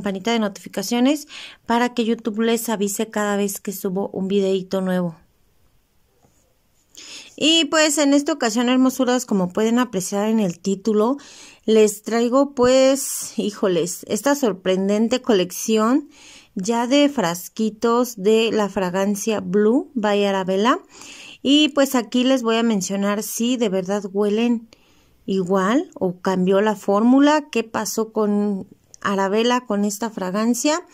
campanita de notificaciones para que YouTube les avise cada vez que subo un videito nuevo. Y pues en esta ocasión, hermosuras, como pueden apreciar en el título, les traigo pues, híjoles, esta sorprendente colección ya de frasquitos de la fragancia Blue by Arabella. Y pues aquí les voy a mencionar si de verdad huelen igual o cambió la fórmula, qué pasó con Arabella con esta fragancia.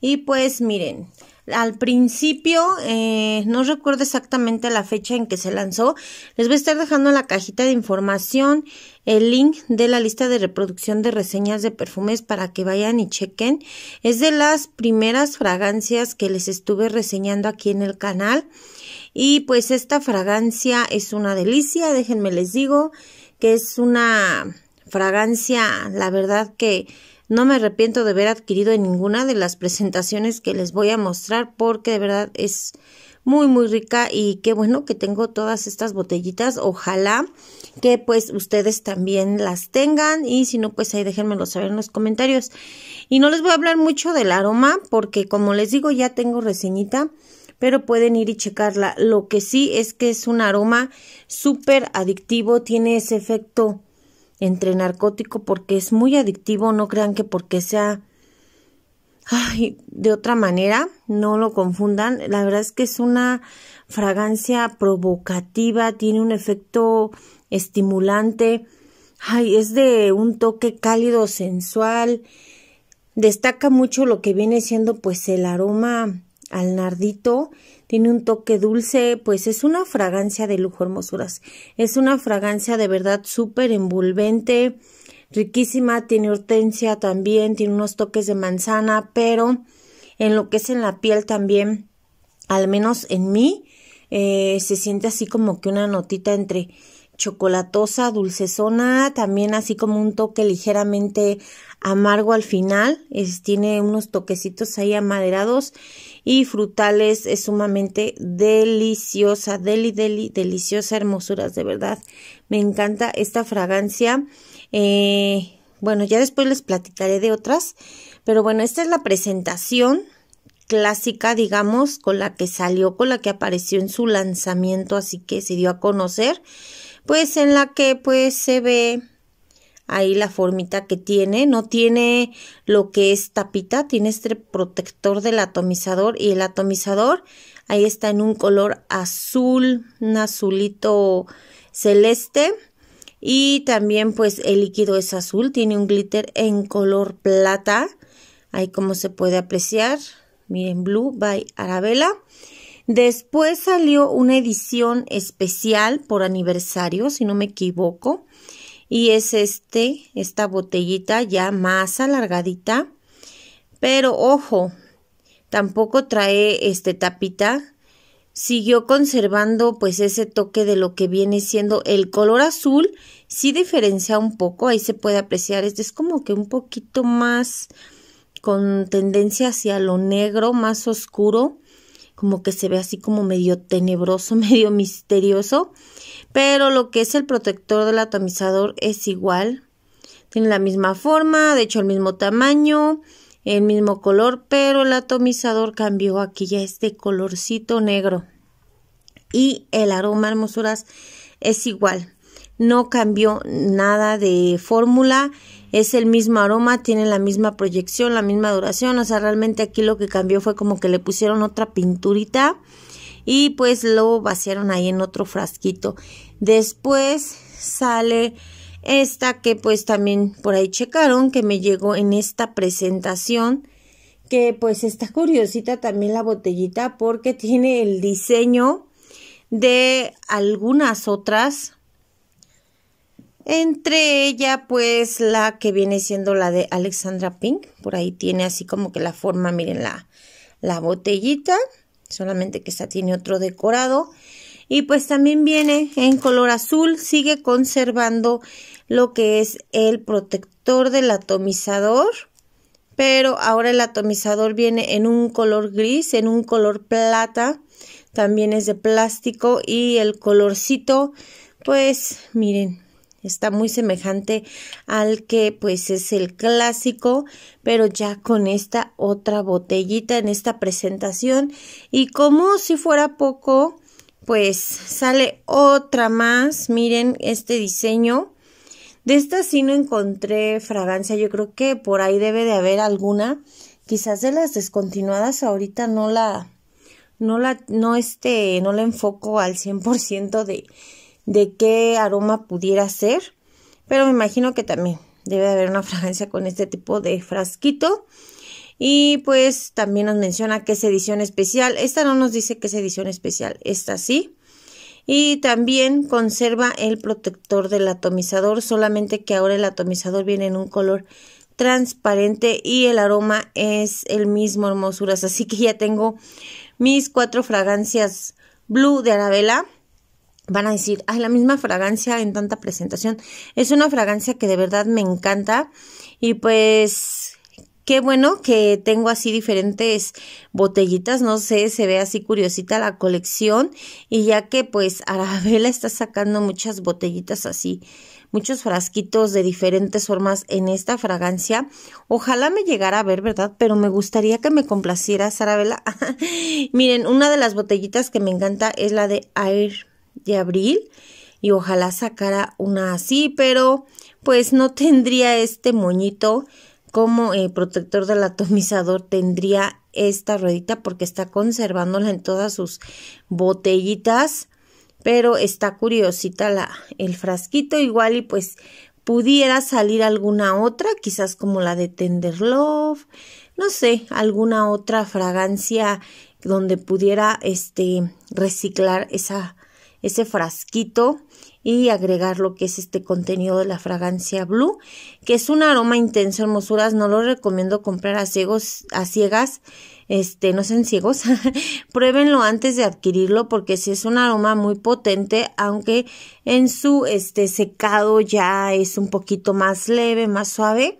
Y pues miren, al principio, eh, no recuerdo exactamente la fecha en que se lanzó, les voy a estar dejando en la cajita de información el link de la lista de reproducción de reseñas de perfumes para que vayan y chequen. Es de las primeras fragancias que les estuve reseñando aquí en el canal. Y pues esta fragancia es una delicia, déjenme les digo que es una fragancia, la verdad que no me arrepiento de haber adquirido en ninguna de las presentaciones que les voy a mostrar porque de verdad es muy muy rica y qué bueno que tengo todas estas botellitas. Ojalá que pues ustedes también las tengan y si no pues ahí déjenmelo saber en los comentarios. Y no les voy a hablar mucho del aroma porque como les digo ya tengo reseñita pero pueden ir y checarla. Lo que sí es que es un aroma súper adictivo, tiene ese efecto entre narcótico porque es muy adictivo, no crean que porque sea ay, de otra manera, no lo confundan, la verdad es que es una fragancia provocativa, tiene un efecto estimulante, ay, es de un toque cálido, sensual, destaca mucho lo que viene siendo pues el aroma al nardito tiene un toque dulce, pues es una fragancia de lujo, hermosuras. Es una fragancia de verdad súper envolvente, riquísima, tiene hortensia también, tiene unos toques de manzana, pero en lo que es en la piel también, al menos en mí, eh, se siente así como que una notita entre chocolatosa, dulcezona, también así como un toque ligeramente amargo al final, es, tiene unos toquecitos ahí amaderados y frutales es sumamente deliciosa, deli, deli, deliciosa hermosuras, de verdad. Me encanta esta fragancia. Eh, bueno, ya después les platicaré de otras, pero bueno, esta es la presentación clásica, digamos, con la que salió, con la que apareció en su lanzamiento, así que se dio a conocer, pues en la que pues se ve ahí la formita que tiene. No tiene lo que es tapita, tiene este protector del atomizador y el atomizador ahí está en un color azul, un azulito celeste. Y también pues el líquido es azul, tiene un glitter en color plata. Ahí como se puede apreciar. Miren, Blue by Arabella. Después salió una edición especial por aniversario, si no me equivoco y es este, esta botellita ya más alargadita. Pero ojo, tampoco trae este tapita. Siguió conservando pues ese toque de lo que viene siendo el color azul. Sí diferencia un poco, ahí se puede apreciar. Este es como que un poquito más con tendencia hacia lo negro, más oscuro como que se ve así como medio tenebroso, medio misterioso, pero lo que es el protector del atomizador es igual, tiene la misma forma, de hecho el mismo tamaño, el mismo color, pero el atomizador cambió aquí, ya este colorcito negro. Y el aroma, hermosuras, es igual no cambió nada de fórmula, es el mismo aroma, tiene la misma proyección, la misma duración, o sea, realmente aquí lo que cambió fue como que le pusieron otra pinturita y pues lo vaciaron ahí en otro frasquito. Después sale esta que pues también por ahí checaron que me llegó en esta presentación que pues está curiosita también la botellita porque tiene el diseño de algunas otras entre ella, pues la que viene siendo la de Alexandra Pink. Por ahí tiene así como que la forma, miren la, la botellita. Solamente que esta tiene otro decorado. Y pues también viene en color azul. Sigue conservando lo que es el protector del atomizador. Pero ahora el atomizador viene en un color gris, en un color plata. También es de plástico y el colorcito, pues miren, Está muy semejante al que pues es el clásico, pero ya con esta otra botellita en esta presentación. Y como si fuera poco, pues sale otra más. Miren este diseño. De esta sí no encontré fragancia. Yo creo que por ahí debe de haber alguna. Quizás de las descontinuadas ahorita no la no la no este no la enfoco al 100% de de qué aroma pudiera ser, pero me imagino que también debe haber una fragancia con este tipo de frasquito. Y pues también nos menciona que es edición especial. Esta no nos dice que es edición especial, esta sí. Y también conserva el protector del atomizador, solamente que ahora el atomizador viene en un color transparente y el aroma es el mismo, hermosuras. Así que ya tengo mis cuatro fragancias blue de Arabella van a decir, ¿es la misma fragancia en tanta presentación. Es una fragancia que de verdad me encanta y pues qué bueno que tengo así diferentes botellitas, no sé, se ve así curiosita la colección y ya que pues Arabella está sacando muchas botellitas así muchos frasquitos de diferentes formas en esta fragancia. Ojalá me llegara a ver, ¿verdad? Pero me gustaría que me complaciera, Arabella. Miren, una de las botellitas que me encanta es la de Air de abril y ojalá sacara una así, pero pues no tendría este moñito como eh, protector del atomizador, tendría esta ruedita porque está conservándola en todas sus botellitas, pero está curiosita la, el frasquito igual y pues pudiera salir alguna otra, quizás como la de Tender no sé, alguna otra fragancia donde pudiera este reciclar esa ese frasquito y agregar lo que es este contenido de la fragancia Blue, que es un aroma intenso, hermosuras. No lo recomiendo comprar a ciegos, a ciegas, este, no sean ciegos. Pruébenlo antes de adquirirlo porque si sí es un aroma muy potente, aunque en su este secado ya es un poquito más leve, más suave,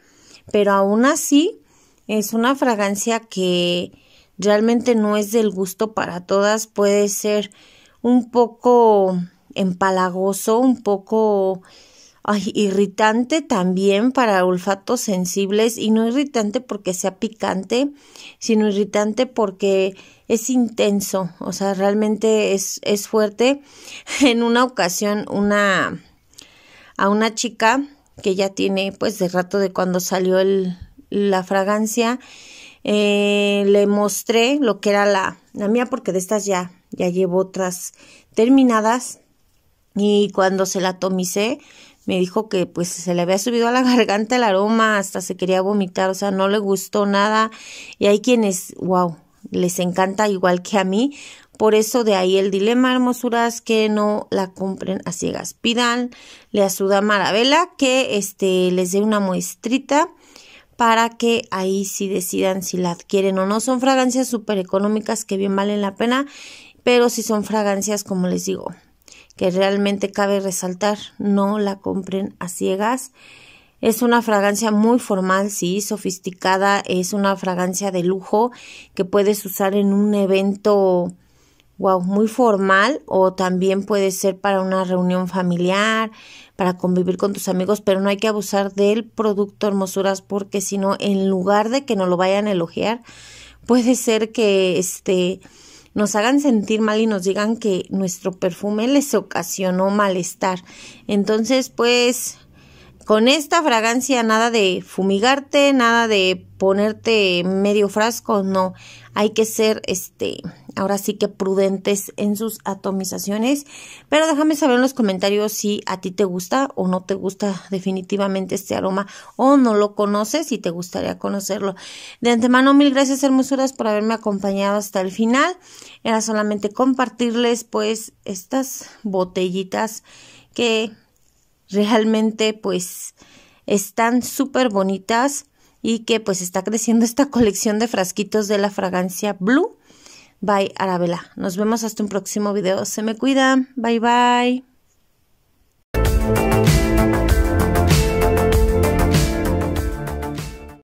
pero aún así es una fragancia que realmente no es del gusto para todas, puede ser un poco empalagoso, un poco irritante también para olfatos sensibles y no irritante porque sea picante, sino irritante porque es intenso, o sea, realmente es, es fuerte. En una ocasión, una a una chica que ya tiene pues de rato de cuando salió la fragancia, eh, le mostré lo que era la, la mía, porque de estas ya, ya llevo otras terminadas. Y cuando se la atomicé, me dijo que pues se le había subido a la garganta el aroma, hasta se quería vomitar, o sea, no le gustó nada. Y hay quienes, wow, les encanta igual que a mí. Por eso de ahí el dilema, hermosuras, que no la compren a ciegas. Pidan le su dama que este, les dé una muestrita para que ahí sí decidan si la adquieren o no. Son fragancias súper económicas que bien valen la pena, pero si son fragancias, como les digo, que realmente cabe resaltar, no la compren a ciegas. Es una fragancia muy formal, sí, sofisticada, es una fragancia de lujo que puedes usar en un evento wow, muy formal o también puede ser para una reunión familiar, para convivir con tus amigos, pero no hay que abusar del producto hermosuras porque si no, en lugar de que nos lo vayan a elogiar, puede ser que este nos hagan sentir mal y nos digan que nuestro perfume les ocasionó malestar. Entonces, pues con esta fragancia nada de fumigarte, nada de ponerte medio frasco, no, hay que ser este ahora sí que prudentes en sus atomizaciones. Pero déjame saber en los comentarios si a ti te gusta o no te gusta definitivamente este aroma o no lo conoces y te gustaría conocerlo. De antemano, mil gracias hermosuras por haberme acompañado hasta el final. Era solamente compartirles pues estas botellitas que realmente pues están súper bonitas y que pues está creciendo esta colección de frasquitos de la fragancia blue Bye, Arabela. Nos vemos hasta un próximo video. Se me cuida. Bye, bye.